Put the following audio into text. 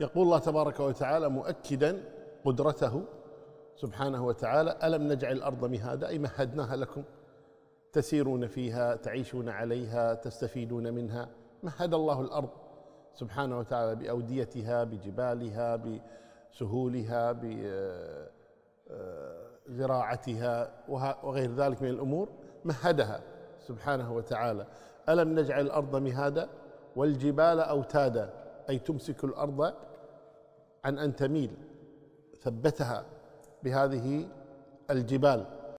يقول الله تبارك وتعالى مؤكدا قدرته سبحانه وتعالى ألم نجعل الأرض مهادا أي مهدناها لكم تسيرون فيها تعيشون عليها تستفيدون منها مهد الله الأرض سبحانه وتعالى بأوديتها بجبالها بسهولها بزراعتها آه، وغير ذلك من الأمور مهدها سبحانه وتعالى ألم نجعل الأرض مهادا والجبال أوتادا أي تمسك الأرض عن أن تميل ثبتها بهذه الجبال